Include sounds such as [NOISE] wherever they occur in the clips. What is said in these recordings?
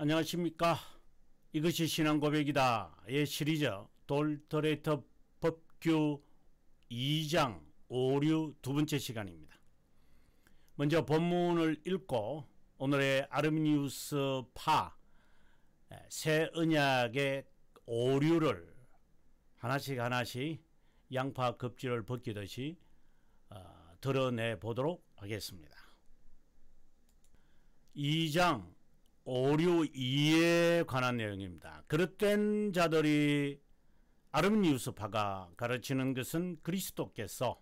안녕하십니까. 이것이 신앙 고백이다의 예, 시리즈 돌터레이터 법규 2장 5류 두 번째 시간입니다. 먼저 본문을 읽고 오늘의 아르미니우스 파 새은약의 오류를 하나씩 하나씩 양파 급지를 벗기듯이 어, 드러내 보도록 하겠습니다. 2장 오류 이에 관한 내용입니다. 그릇된 자들이 아르니우스파가 가르치는 것은 그리스도께서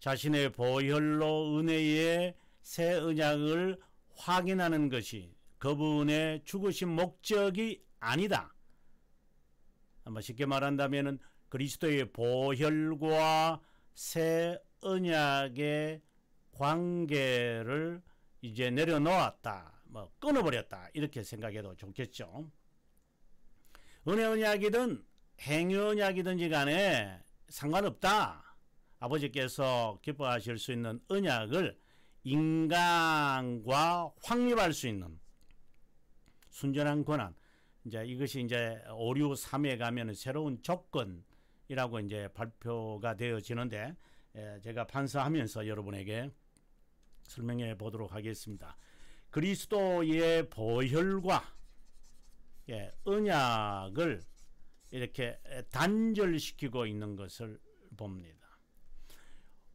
자신의 보혈로 은혜의 새 언약을 확인하는 것이 그분의 죽으신 목적이 아니다. 아마 쉽게 말한다면 그리스도의 보혈과 새 언약의 관계를 이제 내려놓았다. 뭐 끊어버렸다 이렇게 생각해도 좋겠죠. 은혜 언약이든 행유 언약이든지 간에 상관없다. 아버지께서 기뻐하실 수 있는 언약을 인간과 확립할 수 있는 순전한 권한. 이제 이것이 이제 오류 3에 가면 새로운 조건이라고 이제 발표가 되어지는데 예, 제가 판사하면서 여러분에게 설명해 보도록 하겠습니다. 그리스도의 보혈과 예, 언약을 이렇게 단절시키고 있는 것을 봅니다.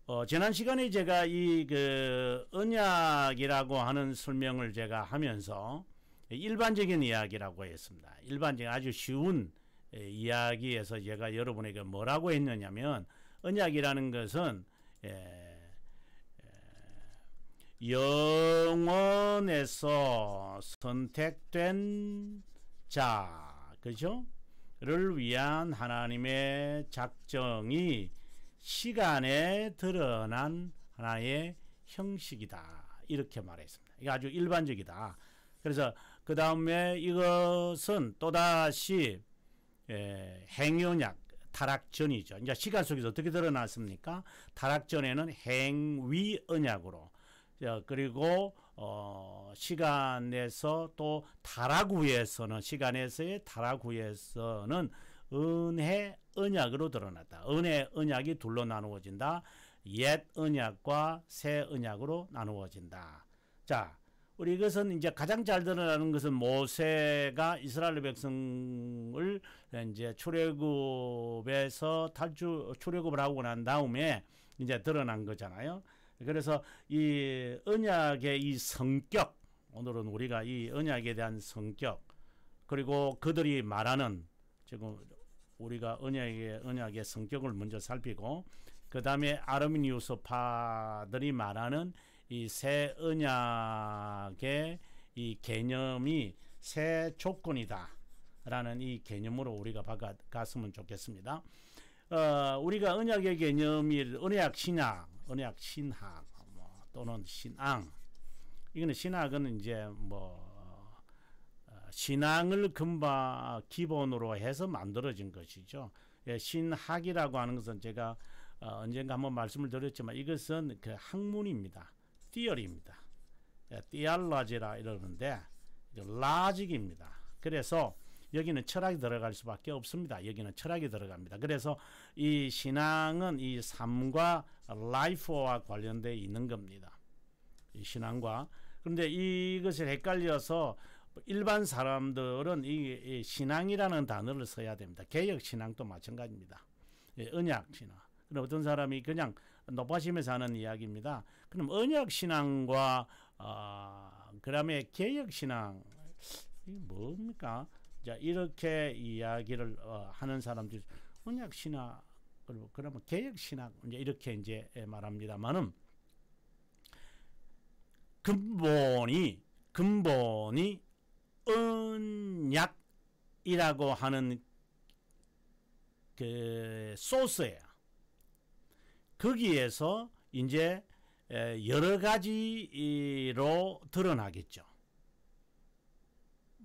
어, 지난 시간에 제가 이그 언약이라고 하는 설명을 제가 하면서 일반적인 이야기라고 했습니다. 일반적인 아주 쉬운 예, 이야기에서 제가 여러분에게 뭐라고 했느냐면 언약이라는 것은 예, 영원에서 선택된 자, 그죠? 를 위한 하나님의 작정이 시간에 드러난 하나의 형식이다. 이렇게 말했습니다. 이게 아주 일반적이다. 그래서 그 다음에 이것은 또다시 예, 행요약 타락전이죠. 이제 시간 속에서 어떻게 드러났습니까? 타락전에는 행위 언약으로 자, 그리고 어, 시간에서 또 다라구에서는 시간에서의 다라구에서는 은혜 은약으로 드러났다. 은혜 은약이 둘로 나누어진다. 옛은약과새은약으로 나누어진다. 자, 우리 이것은 이제 가장 잘 드러나는 것은 모세가 이스라엘 백성을 이제 출애굽에서 탈출 출애굽을 하고 난 다음에 이제 드러난 거잖아요. 그래서 이 언약의 이 성격 오늘은 우리가 이 언약에 대한 성격 그리고 그들이 말하는 지금 우리가 언약의 언약의 성격을 먼저 살피고 그 다음에 아르미니우스파들이 말하는 이 새 언약의 이 개념이 새 조건이다. 라는 이 개념으로 우리가 박아 갔으면 좋겠습니다. 어, 우리가 언약의 개념이 언약 신약 언약 신학 뭐 또는 신앙 이거는 신학은 이제 뭐 어, 신앙을 근바 기본으로 해서 만들어진 것이죠. 예, 신학이라고 하는 것은 제가 어, 언젠가 한번 말씀을 드렸지만 이것은 그 학문입니다. 띠어리입니다. 띠알라지라 예, 이러는데 라직입니다. 그래서 여기는 철학이 들어갈 수밖에 없습니다. 여기는 철학이 들어갑니다. 그래서 이 신앙은 이 삶과 라이프와 관련돼 있는 겁니다. 이 신앙과 그런데 이것을 헷갈려서 일반 사람들은 이 신앙이라는 단어를 써야 됩니다. 개혁 신앙도 마찬가지입니다. 예, 언약 신앙. 그럼 어떤 사람이 그냥 높아심에서 하는 이야기입니다. 그럼 언약 신앙과 어, 그다음에 개혁 신앙 이 뭡니까? 자 이렇게 이야기를 어, 하는 사람들이 언약 신학 그리고 그러면 개혁 신학 이제 이렇게 이제 말합니다만은 근본이 근본이 언약이라고 하는 그 소스예요. 거기에서 이제 여러 가지로 드러나겠죠.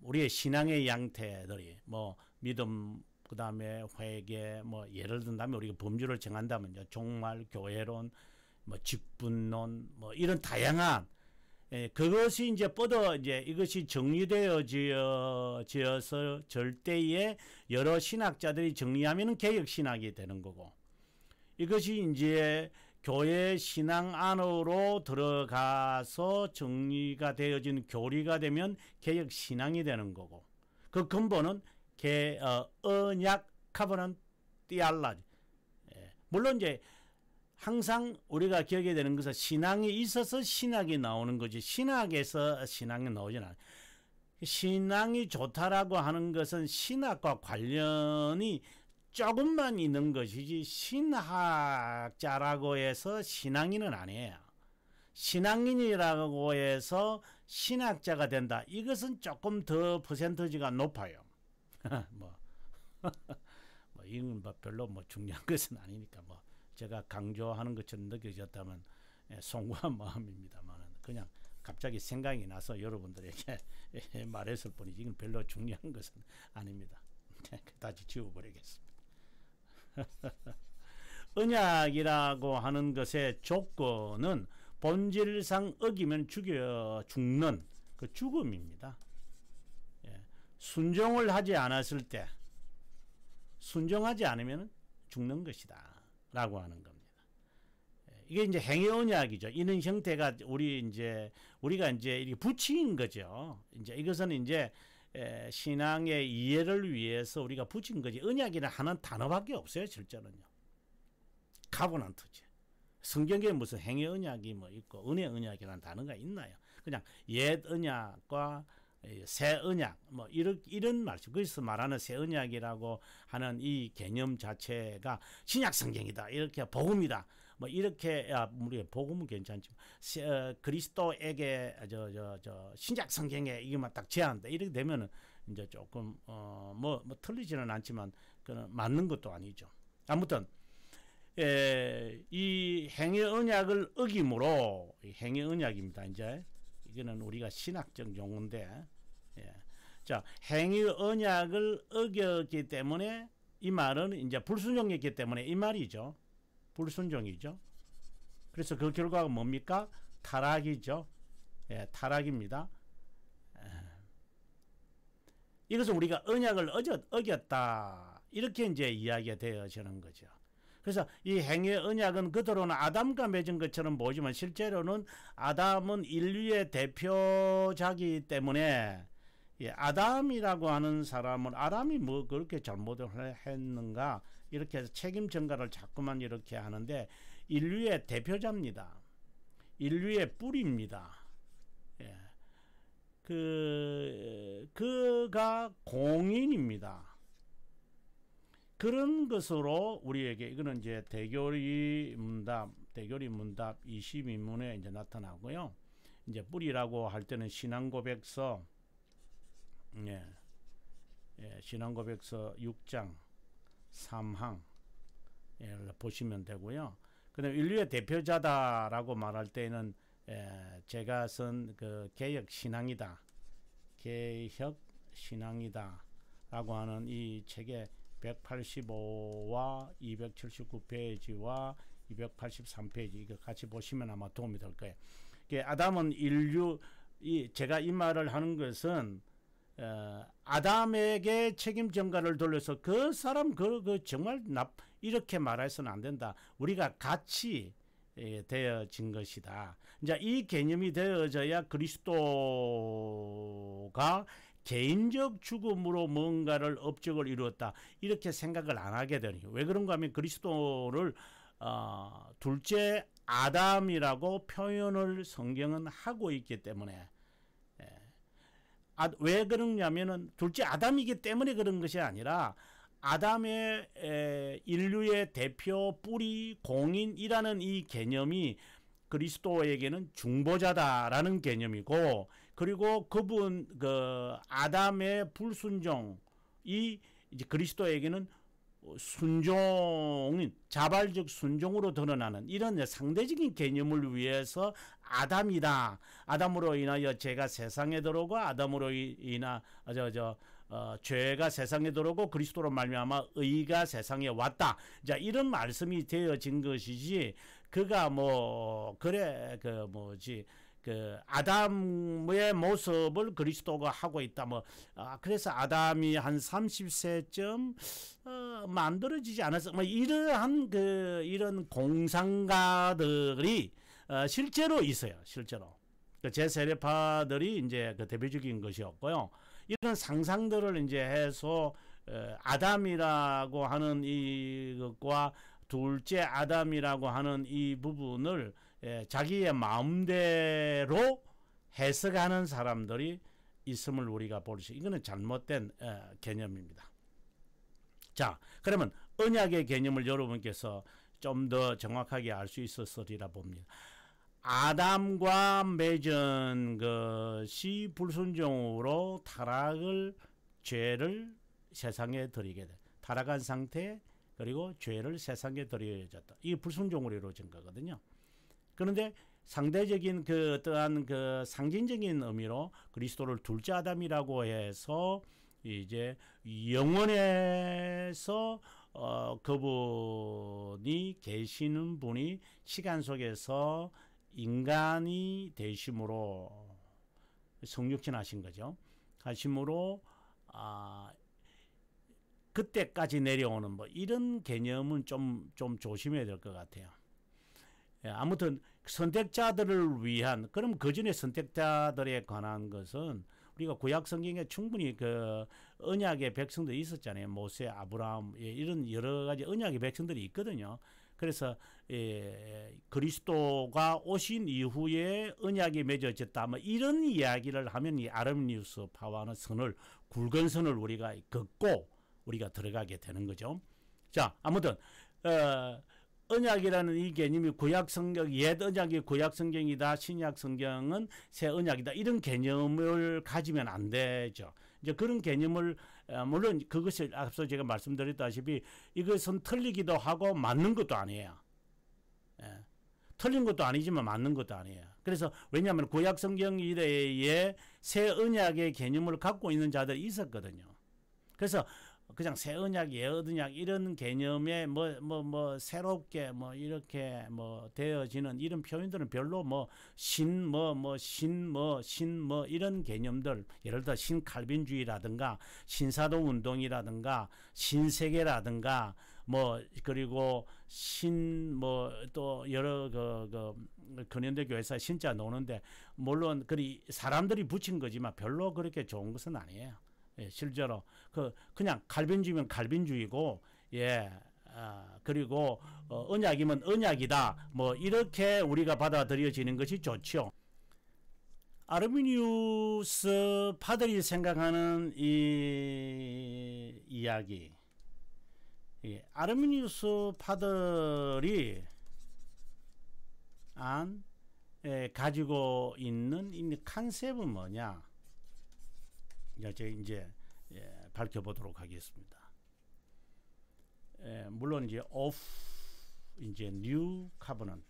우리의 신앙의 양태들이 뭐 믿음 그 다음에 회계 뭐 예를 든다면 우리가 범주를 정한다면요 종말 교회론 뭐 직분론 뭐 이런 다양한 예, 그것이 이제 뻗어 이제 이것이 정리되어 지어, 지어서 절대의 여러 신학자들이 정리하면 은 개혁 신학이 되는 거고 이것이 이제 교회 신앙 안으로 들어가서 정리가 되어진 교리가 되면 개혁 신앙이 되는 거고 그 근본은 개, 어, 언약 카버넌 띠알라 예. 물론 이제 항상 우리가 기억해야 되는 것은 신앙이 있어서 신학이 나오는 거지 신학에서 신앙이 나오잖아요 신앙이 좋다라고 하는 것은 신학과 관련이 조금만 있는 것이지 신학자라고 해서 신앙인은 아니에요. 신앙인이라고 해서 신학자가 된다. 이것은 조금 더 퍼센트지가 높아요. [LAUGHS] 뭐, [LAUGHS] 뭐 이건 뭐 별로 뭐 중요한 [LAUGHS] 것은 아니니까 뭐 제가 강조하는 것처럼 느껴졌다면 예, 송구한 마음입니다만 그냥 갑자기 생각이 나서 여러분들에게 말했을 뿐이지 이건 별로 중요한 것은 아닙니다. 네, 다시 지워버리겠습니다. [LAUGHS] 은약이라고 하는 것의 조건은 본질상 어기면 죽여 죽는 그 죽음입니다. 예. 순종을 하지 않았을 때 순종하지 않으면 죽는 것이다 라고 하는 겁니다. 예. 이게 이제 행위 언약이죠. 이런 형태가 우리 이제 우리가 이제 이게 부인 거죠. 이제 이것은 이제 에, 신앙의 이해를 위해서 우리가 붙인 거지 은약이라 하는 단어밖에 없어요 실제로는요. 가버난트지 성경에 무슨 행위 은약이뭐 있고 은혜 은약이라는 단어가 있나요? 그냥 옛은약과새은약뭐 이런 이런 말씀 거기서 말하는 새은약이라고 하는 이 개념 자체가 신약 성경이다 이렇게 복음이다 뭐 이렇게 야 우리 복음은 괜찮지만 시, 어, 그리스도에게 저 저 저 신약 성경에 이게만 딱제한돼 이렇게 되면은 이제 조금 어뭐뭐 뭐 틀리지는 않지만 그는 맞는 것도 아니죠. 아무튼 에, 예, 이 행위 언약을 어김으로 이 행위 언약입니다. 이제 이거는 우리가 신학적 용어인데 예. 자 행위 언약을 어겼기 때문에 이 말은 이제 불순종했기 때문에 이 말이죠. 불순종이죠. 그래서 그 결과가 뭡니까? 타락이죠. 예, 타락입니다. 예. 이것은 우리가 언약을 어졌, 어겼다. 이렇게 이제 이야기가 되어지는 거죠. 그래서 이 행위의 언약은 그대로는 아담과 맺은 것처럼 보지만 실제로는 아담은 인류의 대표자기 때문에 아담이라고 하는 사람은 아담이 뭐 그렇게 잘못을 했는가 이렇게 해서 책임 전가를 자꾸만 이렇게 하는데 인류의 대표자입니다. 인류의 뿌리입니다. 예. 그 그가 공인입니다. 그런 것으로 우리에게 이거는 이제 대교리 문답, 대교리 문답 22문에 이제 나타나고요. 이제 뿌리라고 할 때는 신앙고백서 예. 예, 신앙고백서 6장 3항을 예, 보시면 되고요. 그다음 인류의 대표자다라고 말할 때는 에, 예, 제가 쓴그 개혁 신앙이다, 개혁 신앙이다라고 하는 이 책의 185와 279페이지와 283페이지 이거 같이 보시면 아마 도움이 될 거예요. 아담은 인류 이 제가 이 말을 하는 것은 어, 아담에게 책임 전가를 돌려서 그 사람 그, 그 정말 나 이렇게 말해서는 안 된다. 우리가 같이 예, 되어진 것이다. 이제 이 개념이 되어져야 그리스도가 개인적 죽음으로 뭔가를 업적을 이루었다. 이렇게 생각을 안 하게 되니. 왜 그런가 하면 그리스도를 어, 둘째 아담이라고 표현을 성경은 하고 있기 때문에 아, 왜 그러냐면은 둘째 아담이기 때문에 그런 것이 아니라 아담의 에, 인류의 대표 뿌리 공인이라는 이 개념이 그리스도에게는 중보자다라는 개념이고 그리고 그분 그 아담의 불순종이 이제 그리스도에게는 어, 순종, 자발적 순종으로 드러나는 이런 상대적인 개념을 위해서 아담이다. 아담으로 인하여 죄가 세상에 들어오고 아담으로 인하 저, 저, 어, 죄가 세상에 들어오고 그리스도로 말미암아 의가 세상에 왔다. 자 이런 말씀이 되어진 것이지 그가 뭐 그래 그 뭐지 그 아담의 모습을 그리스도가 하고 있다. 뭐 아, 그래서 아담이 한 30세쯤 어, 만들어지지 않았어. 뭐 이러한 그 이런 공상가들이 어, 실제로 있어요. 실제로. 그 제 세례파들이 이제 그 대표적인 것이었고요. 이런 상상들을 이제 해서 어, 아담이라고 하는 이것과 둘째 아담이라고 하는 이 부분을 예, 자기의 마음대로 해석하는 사람들이 있음을 우리가 볼수 이거는 잘못된 에, 어, 개념입니다. 자 그러면 언약의 개념을 여러분께서 좀 더 정확하게 알 수 있었으리라 봅니다. 아담과 맺은 것이 불순종으로 타락을 죄를 세상에 드리게 돼. 타락한 상태 그리고 죄를 세상에 드려졌다. 이게 불순종으로 이루어진 거거든요. 그런데 상대적인 그 어떠한 그 상징적인 의미로 그리스도를 둘째 아담이라고 해서 이제 영원에서 어 그분이 계시는 분이 시간 속에서 인간이 되심으로 성육신하신 거죠. 하심으로 아 그때까지 내려오는 뭐 이런 개념은 좀 좀 조심해야 될 것 같아요. 예, 아무튼 선택자들을 위한 그럼 그 전에 선택자들에 관한 것은 우리가 구약 성경에 충분히 그 언약의 백성들이 있었잖아요 모세 아브라함 예, 이런 여러 가지 언약의 백성들이 있거든요 그래서 예, 그리스도가 오신 이후에 언약이 맺어졌다 뭐 이런 이야기를 하면 이 아름니우스 파와는 선을 굵은 선을 우리가 걷고 우리가 들어가게 되는 거죠 자 아무튼 어, 언약이라는 이 개념이 구약 성경, 옛 언약이 구약 성경이다, 신약 성경은 새 언약이다. 이런 개념을 가지면 안 되죠. 이제 그런 개념을 아, 물론 그것을 앞서 제가 말씀드렸다시피 이것은 틀리기도 하고 맞는 것도 아니에요. 예. 틀린 것도 아니지만 맞는 것도 아니에요. 그래서 왜냐하면 구약 성경 이래에 새 언약의 개념을 갖고 있는 자들이 있었거든요. 그래서 그냥 새 언약, 예 언약 이런 개념에 뭐뭐뭐 뭐, 뭐 새롭게 뭐 이렇게 뭐 되어지는 이런 표현들은 별로 뭐 신 뭐 뭐 신 뭐 신뭐 뭐 이런 개념들 예를 들어 신칼빈주의라든가 신사도 운동이라든가 신세계라든가 뭐 그리고 신 뭐 또 여러 그, 그 근현대 교회사 신자 노는데 물론 그리 사람들이 붙인 거지만 별로 그렇게 좋은 것은 아니에요. 예, 실제로 그 그냥 갈빈주의면 칼빈주의고 예. 아, 그리고 어, 언약이면 언약이다. 뭐 이렇게 우리가 받아들여지는 것이 좋죠. 아르미니우스 파들이 생각하는 이 이야기. 예, 아르미니우스 파들이 안 예, 가지고 있는 이 컨셉은 뭐냐? 그 제가 이제 예, 밝혀보도록 하겠습니다. 예, 물론 이제 of 이제 new covenant,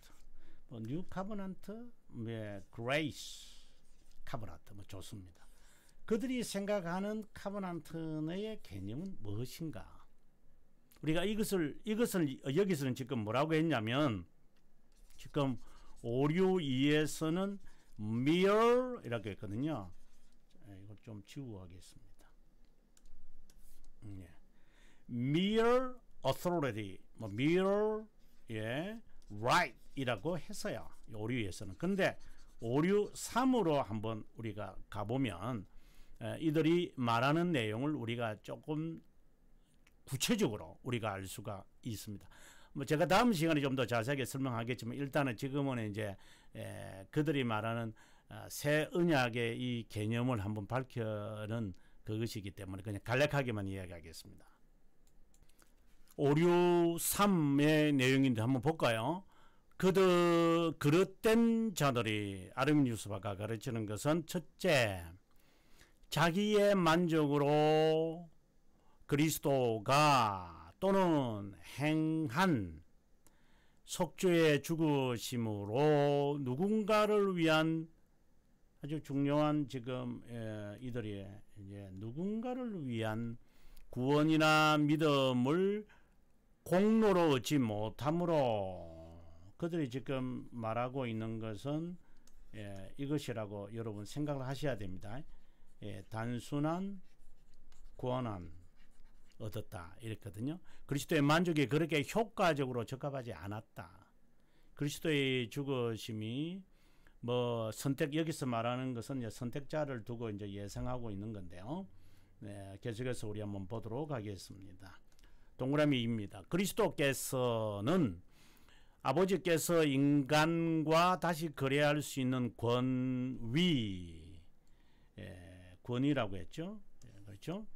뭐 new covenant, 예, grace covenant 뭐 좋습니다. 그들이 생각하는 카버넌트의 개념은 무엇인가? 우리가 이것을 이것을 여기서는 지금 뭐라고 했냐면 지금 오류 2에서는 mere 이렇게 했거든요. 예, 이걸 좀 지우하겠습니다. 음, 예. mere authority, 뭐 mere 예, right이라고 했어요. 오류에서는. 근데 오류 3으로 한번 우리가 가보면 예, 이들이 말하는 내용을 우리가 조금 구체적으로 우리가 알 수가 있습니다. 뭐 제가 다음 시간에 좀 더 자세하게 설명하겠지만 일단은 지금은 이제 에, 예, 그들이 말하는 아, 새 언약의 이 개념을 한번 밝혀는 그것이기 때문에 그냥 간략하게만 이야기하겠습니다. 오류 3의 내용인데 한번 볼까요? 그들 그릇된 자들이 아름유스바가 가르치는 것은 첫째 자기의 만족으로 그리스도가 또는 행한 속죄의 죽으심으로 누군가를 위한 아주 중요한 지금 예, 이들이 이제 누군가를 위한 구원이나 믿음을 공로로 얻지 못함으로 그들이 지금 말하고 있는 것은 예, 이것이라고 여러분 생각을 하셔야 됩니다. 예, 단순한 구원은 얻었다 이랬거든요. 그리스도의 만족이 그렇게 효과적으로 적합하지 않았다. 그리스도의 죽으심이 뭐 선택 여기서 말하는 것은 이제 선택자를 두고 이제 예상하고 있는 건데요. 네, 계속해서 우리 한번 보도록 하겠습니다. 동그라미 입니다. 그리스도께서는 아버지께서 인간과 다시 거래할 수 있는 권위, 예, 권위라고 했죠. 예, 그렇죠?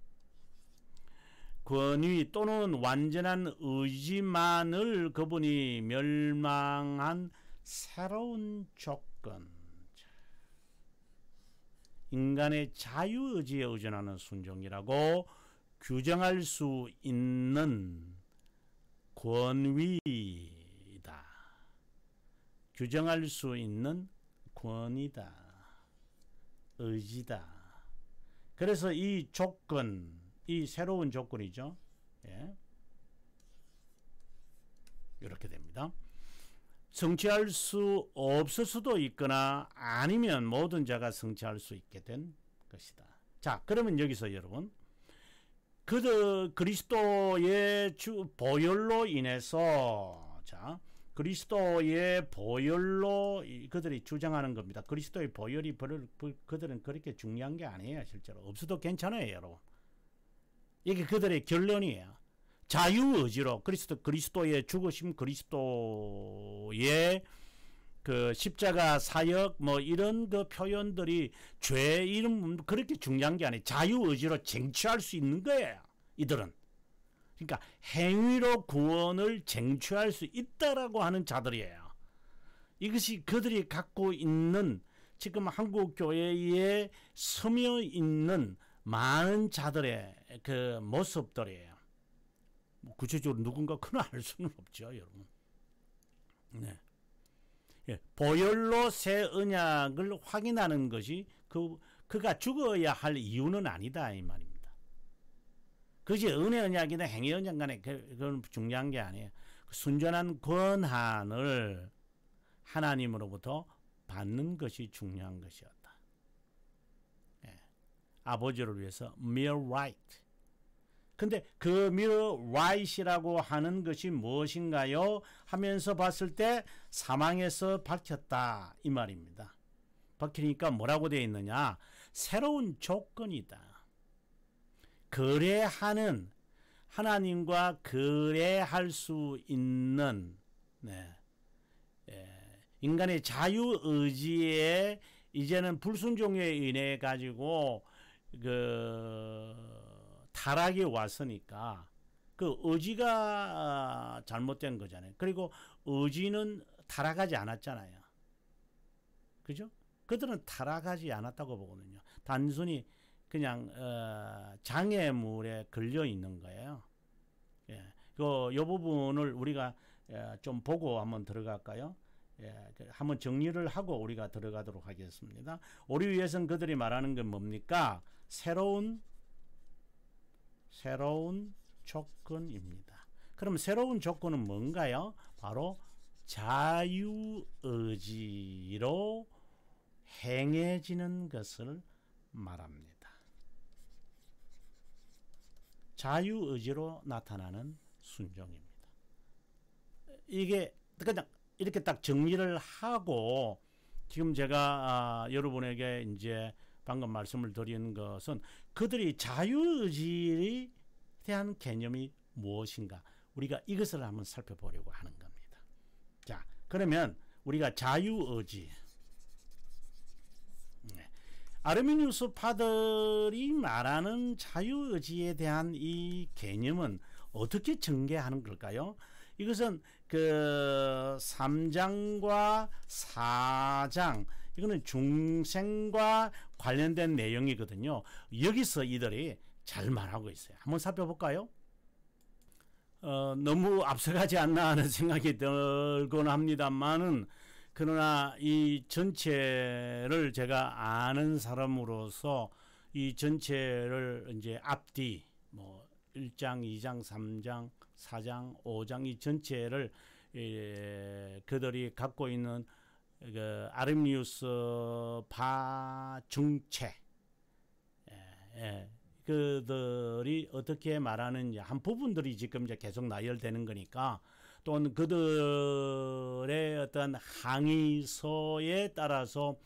권위 또는 완전한 의지만을 그분이 멸망한 새로운 족 사건. 인간의 자유의지에 의존하는 순종이라고 규정할 수 있는 권위이다. 규정할 수 있는 권위다. 의지다. 그래서 이 조건, 이 새로운 조건이죠. 예. 이렇게 됩니다. 성취할 수 없을 수도 있거나 아니면 모든 자가 성취할 수 있게 된 것이다. 자, 그러면 여기서 여러분 그 그리스도의 주 보혈로 인해서 자, 그리스도의 보혈로 그들이 주장하는 겁니다. 그리스도의 보혈이 그들은 그렇게 중요한 게 아니에요. 실제로 없어도 괜찮아요, 여러분. 이게 그들의 결론이에요. 자유의지로 그리스도, 그리스도의 죽으심 그리스도의 그 십자가 사역 뭐 이런 그 표현들이 죄 이름 그렇게 중요한 게 아니에요. 자유의지로 쟁취할 수 있는 거예요. 이들은. 그러니까 행위로 구원을 쟁취할 수 있다라고 하는 자들이에요. 이것이 그들이 갖고 있는 지금 한국 교회에 스며 있는 많은 자들의 그 모습들이에요. 뭐 구체적으로 누군가 그나 알 수는 없죠, 여러분. 네. 예, 보혈로 새 언약을 확인하는 것이 그 그가 죽어야 할 이유는 아니다 이 말입니다. 그지 은혜 언약이나 행위 언약 간에 그, 그건 중요한 게 아니에요. 그 순전한 권한을 하나님으로부터 받는 것이 중요한 것이었다. 예. 아버지를 위해서 mere right 근데 그 미러 라이시라고 하는 것이 무엇인가요? 하면서 봤을 때 사망에서 밝혔다 이 말입니다. 밝히니까 뭐라고 되어 있느냐? 새로운 조건이다. 거래하는 하나님과 거래할 수 있는 네, 예, 인간의 자유 의지에 이제는 불순종에 인해 가지고 그 타락이 왔으니까 그 의지가 어, 잘못된 거잖아요. 그리고 의지는 타락하지 않았잖아요. 그죠? 그들은 타락하지 않았다고 보거든요. 단순히 그냥 어, 장애물에 걸려 있는 거예요. 예, 그요 부분을 우리가 예, 좀 보고 한번 들어갈까요? 예, 그 한번 정리를 하고 우리가 들어가도록 하겠습니다. 우리 위해선 그들이 말하는 건 뭡니까? 새로운 새로운 조건입니다. 그럼 새로운 조건은 뭔가요? 바로 자유의지로 행해지는 것을 말합니다. 자유의지로 나타나는 순종입니다. 이게 그냥 이렇게 딱 정리를 하고 지금 제가 아, 여러분에게 이제 방금 말씀을 드린 것은 그들이 자유의지에 대한 개념이 무엇인가 우리가 이것을 한번 살펴보려고 하는 겁니다. 자 그러면 우리가 자유의지 네. 아르미니우스 파들이 말하는 자유의지에 대한 이 개념은 어떻게 전개하는 걸까요? 이것은 그 3장과 4장 이거는 중생과 관련된 내용이거든요. 여기서 이들이 잘 말하고 있어요. 한번 살펴볼까요? 어, 너무 앞서가지 않나 하는 생각이 들곤 합니다만은 그러나 이 전체를 제가 아는 사람으로서 이 전체를 이제 앞뒤 뭐 1장, 2장, 3장, 4장, 5장 이 전체를 예, 그들이 갖고 있는 그아름미우스바 중체 예, 예. 그들이 어떻게 말하는지 한 부분들이 지금 이제 계속 나열되는 거니까 또는 그들의 어떤 항의서에 따라서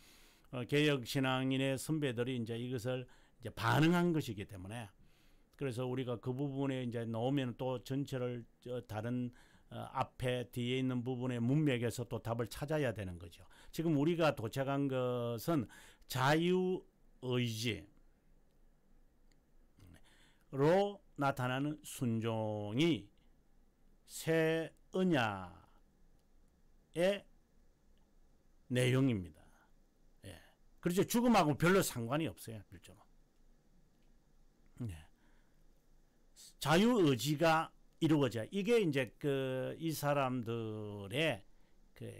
어, 개혁 신앙인의 선배들이 이제 이것을 이제 반응한 것이기 때문에 그래서 우리가 그 부분에 이제 놓으면또 전체를 저 다른 어, 앞에 뒤에 있는 부분의 문맥에서 또 답을 찾아야 되는 거죠. 지금 우리가 도착한 것은 자유의지로 나타나는 순종이 새 언약의 내용입니다. 예. 그렇죠. 죽음하고 별로 상관이 없어요. 일종 예. 자유의지가 이루어져. 이게 이제 그 이 사람들의 그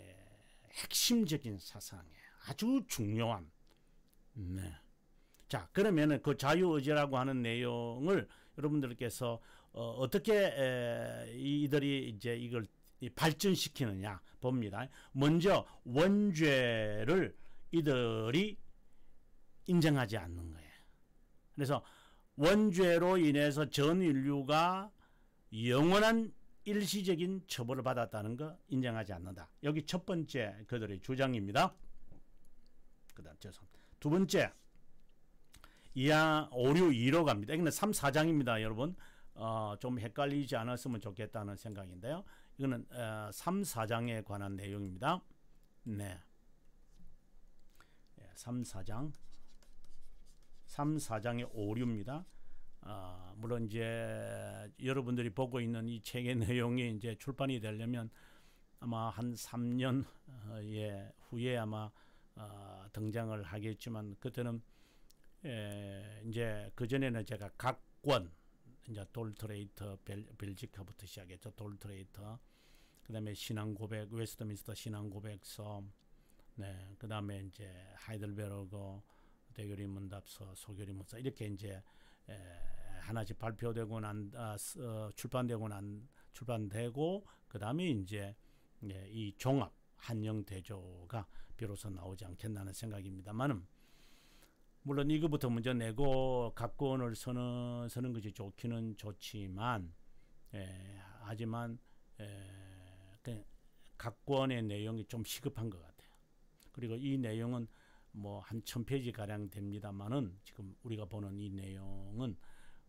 핵심적인 사상에 아주 중요한. 네. 자, 그러면은 그 자유의지라고 하는 내용을 여러분들께서 어 어, 떻게 에, 이들이 이제 이걸 발전시키느냐 봅니다. 먼저 원죄를 이들이 인정하지 않는 거예요. 그래서 원죄로 인해서 전 인류가 영원한 일시적인 처벌을 받았다는 거 인정하지 않는다. 여기 첫 번째 그들의 주장입니다. 그 다음 죄송합니다. 두 번째 이하 5류 2로 갑니다. 이거는 3, 4장입니다. 여러분 어, 좀 헷갈리지 않았으면 좋겠다는 생각인데요. 이거는 어, 3, 4장에 관한 내용입니다. 네. 3, 예, 4장 3, 4장의 5류입니다. 아, 물론 이제 여러분들이 보고 있는 이 책의 [LAUGHS] 내용이 이제 출판이 되려면 아마 한 3년 어, 예, 후에 아마 어, 등장을 하겠지만 그때는 예, 이제 그 전에는 제가 각권 이제 돌트레이터 벨, 벨지카부터 시작했죠 돌트레이터 그다음에 신앙고백 웨스트민스터 신앙고백서 네 그다음에 이제 하이델베르그 대교리 문답서 소교리 문서 이렇게 이제 에, 예, 하나씩 발표되고 난 아, 어, 출판되고 난 출판되고 그다음에 이제 예, 이 종합 한영 대조가 비로소 나오지 않겠나는 생각입니다만은 물론 이거부터 먼저 내고 각권을 서는 서는 것이 좋기는 좋지만 예, 하지만 예, 각권의 그 내용이 좀 시급한 것 같아요. 그리고 이 내용은 뭐한천 페이지 가량 됩니다만은 지금 우리가 보는 이 내용은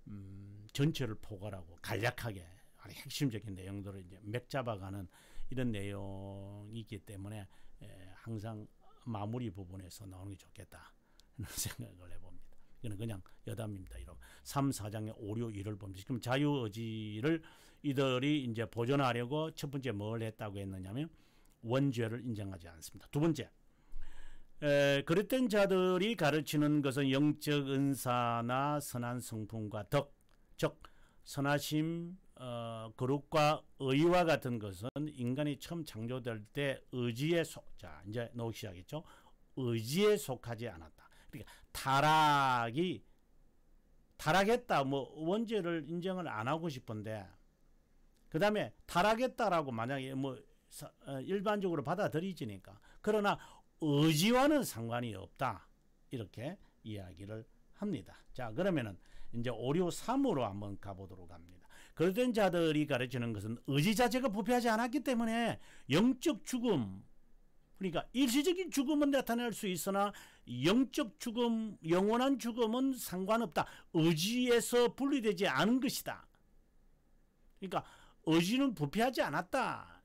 음, 전체를 포괄하고 간략하게 아주 핵심적인 내용들을 이제 맥 잡아가는 이런 내용이기 때문에 에, 예, 항상 마무리 부분에서 나오는 게 좋겠다 [LAUGHS] 는 생각을 해봅니다. 이거는 그냥 여담입니다. 여러분. 3, 4장의 오류 일을 봅니다. 지금 자유의지를 이들이 이제 보존하려고 첫 번째 뭘 했다고 했느냐면 하 원죄를 인정하지 않습니다. 두 번째 에, 그릇된 자들이 가르치는 것은 영적 은사나 선한 성품과 덕, 즉 선하심, 어, 거룩과 의와 같은 것은 인간이 처음 창조될 때 의지에 속, 자 이제 나기 시작했죠. 의지에 속하지 않았다. 그러니까 타락이 타락했다. 뭐 원죄를 인정을 안 하고 싶은데 그 다음에 타락했다라고 만약에 뭐 어, 일반적으로 받아들이지니까 그러나 의지와는 상관이 없다. 이렇게 이야기를 합니다. 자, 그러면은 이제 오류 3으로 한번 가보도록 합니다. 거러된 자들이 가르치는 것은 의지 자체가 부패하지 않았기 때문에 영적 죽음, 그러니까 일시적인 죽음은 나타날 수 있으나 영적 죽음, 영원한 죽음은 상관없다. 의지에서 분리되지 않은 것이다. 그러니까 의지는 부패하지 않았다.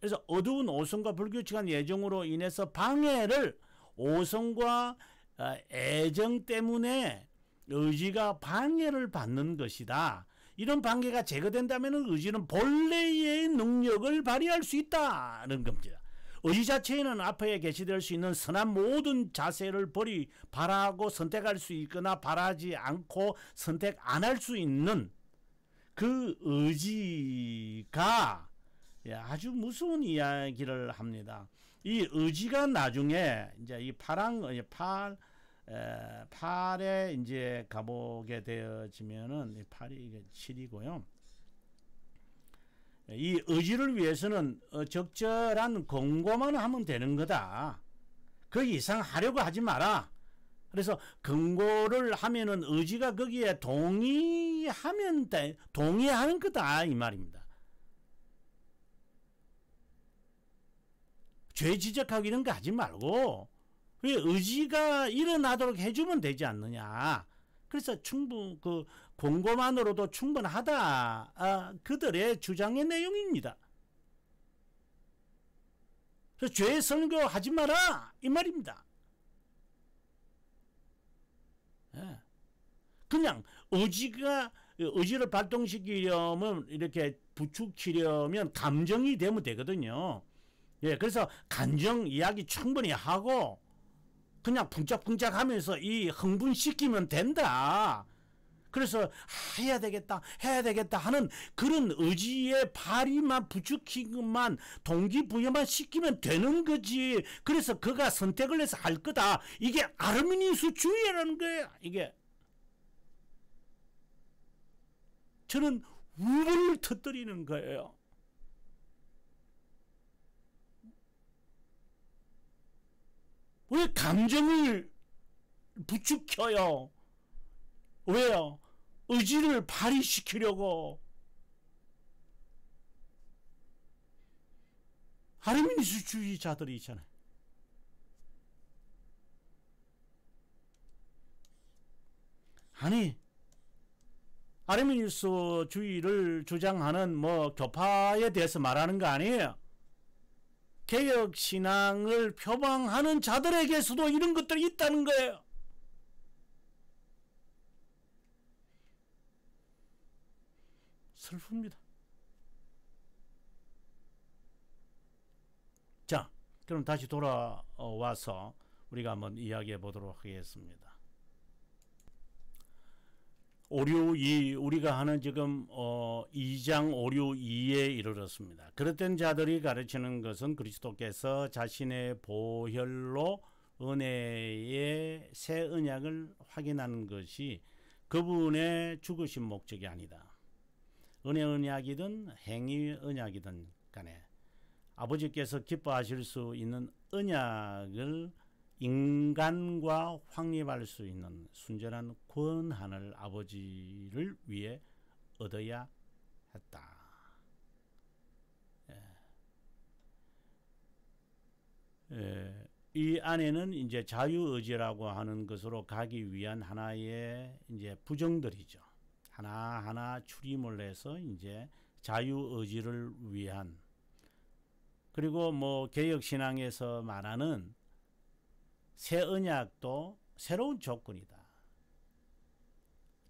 그래서 어두운 오성과 불규칙한 예정으로 인해서 방해를 오성과 어, 애정 때문에 의지가 방해를 받는 것이다. 이런 방해가 제거된다면 의지는 본래의 능력을 발휘할 수 있다는 겁니다. 의지 자체에는 앞에 게시될 수 있는 선한 모든 자세를 버리 바라고 선택할 수 있거나 바라지 않고 선택 안 할 수 있는 그 의지가 예, 아주 무서운 이야기를 합니다. 이 의지가 나중에 이제 이 파랑 팔 에, 팔에 이제 가보게 되어지면은 팔이 이게 7이고요. 이 의지를 위해서는 어, 적절한 권고만 하면 되는 거다. 그 이상 하려고 하지 마라. 그래서 근거를 하면은 의지가 거기에 동의하면 돼 동의하는 거다 이 말입니다. 죄 지적하고 이런 거 하지 말고 그 의지가 일어나도록 해주면 되지 않느냐. 그래서 충분 그 공고만으로도 충분하다 아, 그들의 주장의 내용입니다. 그래서 죄 선교하지 마라 이 말입니다. 예. 그냥 의지가 의지를 발동시키려면 이렇게 부축시려면 감정이 되면 되거든요. 예, 그래서 간정 이야기 충분히 하고 그냥 붕짝붕짝 하면서 이 흥분시키면 된다. 그래서 해야 되겠다 해야 되겠다 하는 그런 의지의 발휘만 부추기만 동기부여만 시키면 되는 거지 그래서 그가 선택을 해서 할 거다 이게 아르미니스 주의라는 거야 이게 저는 우분을 터뜨리는 거예요 왜 감정을 부추켜요? 왜요? 의지를 발휘시키려고. 하르민스주의자들이 있잖아요. 아니, 아르미니스주의를 주장하는 뭐 교파에 대해서 말하는 거 아니에요. 개혁 신앙을 표방하는 자들에게서도 이런 것들이 있다는 거예요. 슬픕니다. 자, 그럼 다시 돌아와서 우리가 한번 이야기해 보도록 하겠습니다. 오류 이 우리가 하는 지금 어 2장 오류 2에 이르렀습니다. 그릇된 자들이 가르치는 것은 그리스도께서 자신의 보혈로 은혜의 새 언약을 확인하는 것이 그분의 죽으신 목적이 아니다. 은혜 언약이든 행위 언약이든 간에 아버지께서 기뻐하실 수 있는 언약을 인간과 확립할 수 있는 순전한 권한을 아버지를 위해 얻어야 했다. 예. 예. 이 안에는 이제 자유의지라고 하는 것으로 가기 위한 하나의 이제 부정들이죠. 하나하나 출입을 해서 이제 자유의지를 위한 그리고 뭐 개혁신앙에서 말하는 새 언약도 새로운 조건이다.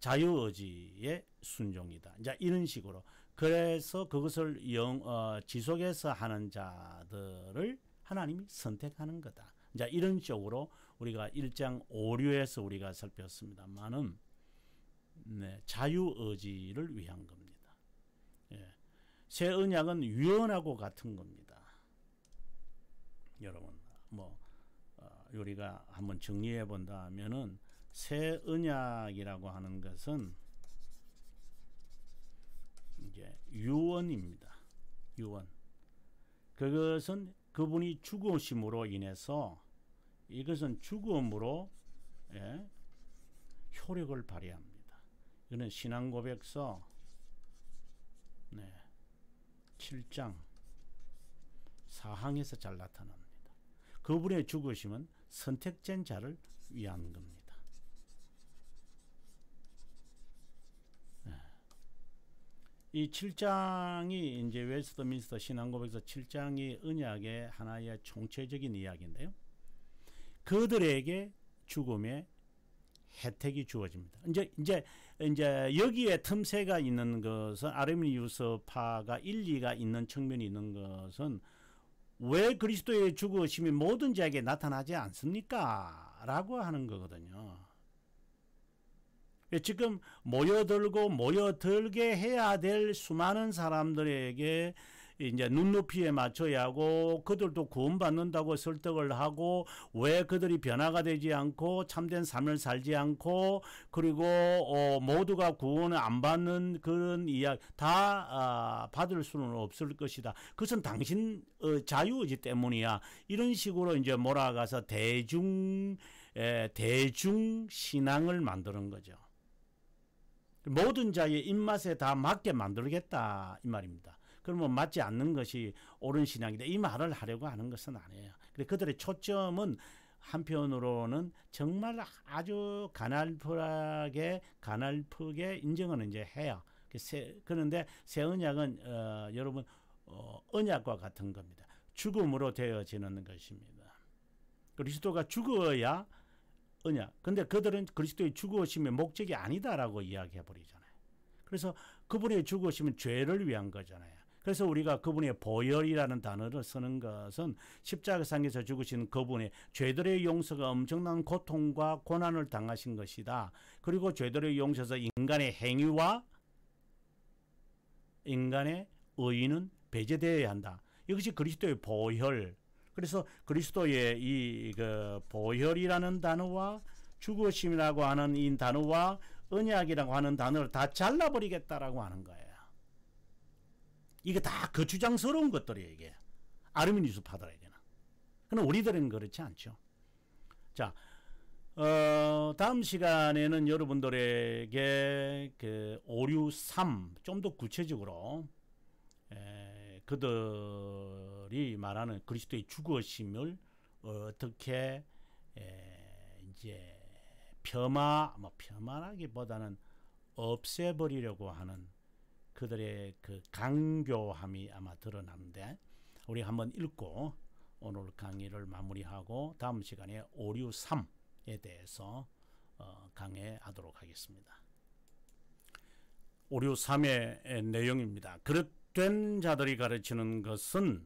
자유의지의 순종이다. 이 이런 식으로. 그래서 그것을 영, 어, 지속해서 하는 자들을 하나님이 선택하는 거다. 이 이런 쪽으로 우리가 1장 5류에서 우리가 살폈습니다만은, 네, 자유의지를 위한 겁니다. 예. 새 언약은 유언하고 같은 겁니다. 여러분, 뭐, 우리가 한번 정리해 본다 하면은 새은약이라고 하는 것은 이제 유언입니다. 유언. 그것은 그분이 죽으심으로 인해서 이것은 죽음으로 예, 효력을 발휘합니다. 이거는 신앙고백서 네, 7장 4항에서 잘 나타납니다. 그분의 죽으심은 선택된 자를 위한 겁니다. 예. 이 7장이 이제 웨스트민스터 신앙고백서 7장이 언약의 하나의 총체적인 이야기인데요. 그들에게 죽음의 혜택이 주어집니다. 이제 이제 이제 여기에 틈새가 있는 것은 아르미니우스파가 일리가 있는 측면이 있는 것은 왜 그리스도의 죽으심이 모든 자에게 나타나지 않습니까? 라고 하는 거거든요. 예, 지금 모여들고 모여들게 해야 될 수많은 사람들에게 이제 눈높이에 맞춰야 하고 그들도 구원받는다고 설득을 하고 왜 그들이 변화가 되지 않고 참된 삶을 살지 않고 그리고 어, 모두가 구원을 안 받는 그런 이야기 다 아, 받을 수는 없을 것이다. 그것은 당신 어, 자유의지 때문이야. 이런 식으로 이제 몰아가서 대중 에, 대중 신앙을 만드는 거죠. 모든 자의 입맛에 다 맞게 만들겠다 이 말입니다. 그러면 뭐 맞지 않는 것이 옳은 신앙이다. 이 말을 하려고 하는 것은 아니에요. 그래 그들의 초점은 한편으로는 정말 아주 가날프하게 가날프게 인정은 이제 해요. 그 그런데 새 언약은 어, 여러분 어, 언약과 같은 겁니다. 죽음으로 되어지는 것입니다. 그리스도가 죽어야 언약. 근데 그들은 그리스도의 죽으심의 목적이 아니다라고 이야기해 버리잖아요. 그래서 그분의 죽으심은 죄를 위한 거잖아요. 그래서 우리가 그분의 보혈이라는 단어를 쓰는 것은 십자가상에서 죽으신 그분의 죄들의 용서가 엄청난 고통과 고난을 당하신 것이다. 그리고 죄들의 용서에서 인간의 행위와 인간의 의의는 배제되어야 한다. 이것이 그리스도의 보혈. 그래서 그리스도의 이그 보혈이라는 단어와 죽으심이라고 하는 이 단어와 언약이라고 하는 단어를 다 잘라버리겠다라고 하는 거예요. 이게 다 거추장스러운 것들이에요, 이게. 아르미니스 파다라에게 그러나 우리들은 그렇지 않죠. 자, 어, 다음 시간에는 여러분들에게 그 오류 3, 좀 더 구체적으로 에, 그들이 말하는 그리스도의 죽으심을 어떻게 에, 이제 폄하, 뭐 폄하라기보다는 없애버리려고 하는 그들의 그 강교함이 아마 드러나는데 우리 한번 읽고 오늘 강의를 마무리하고 다음 시간에 오류 3에 대해서 어, 강의하도록 하겠습니다. 오류 3의 내용입니다. 그릇된 자들이 가르치는 것은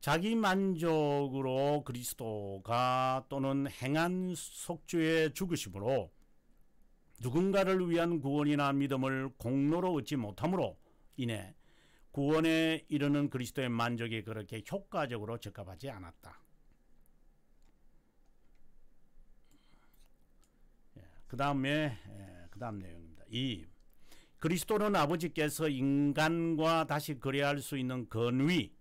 자기 만족으로 그리스도가 또는 행한 속죄의 죽으심으로 누군가를 위한 구원이나 믿음을 공로로 얻지 못함으로 인해 구원에 이르는 그리스도의 만족이 그렇게 효과적으로 적합하지 않았다. 예, 그 다음에 예, 그 다음 내용입니다. 2. 그리스도는 아버지께서 인간과 다시 거래할 수 있는 건위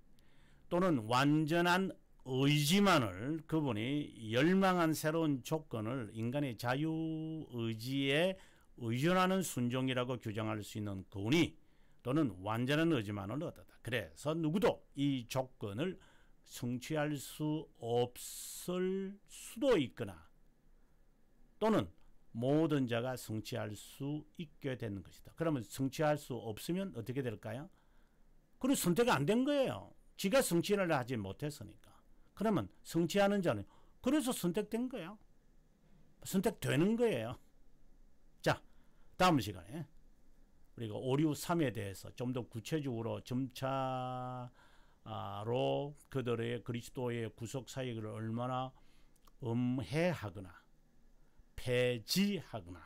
또는 완전한 의지만을 그분이 열망한 새로운 조건을 인간의 자유 의지에 의존하는 순종이라고 규정할 수 있는 권위 또는 완전한 의지만을 얻었다. 그래서 누구도 이 조건을 성취할 수 없을 수도 있거나 또는 모든 자가 성취할 수 있게 되는 것이다. 그러면 성취할 수 없으면 어떻게 될까요? 그리고 선택이 안 된 거예요. 지가 성취를 하지 못했으니까. 그러면 성취하는 자는 그래서 선택된 거야. 선택되는 거예요. 자, 다음 시간에 우리가 오류 3에 대해서 좀 더 구체적으로 점차로 그들의 그리스도의 구속 사역을 얼마나 음해하거나 폐지하거나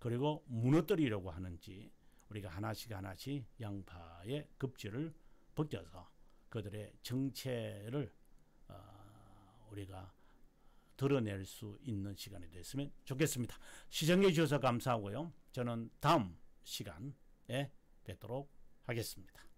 그리고 무너뜨리려고 하는지 우리가 하나씩 하나씩 양파의 급지를 벗겨서 그들의 정체를 우리가 드러낼 수 있는 시간이 됐으면 좋겠습니다. 시청해 주셔서 감사하고요. 저는 다음 시간에 뵙도록 하겠습니다.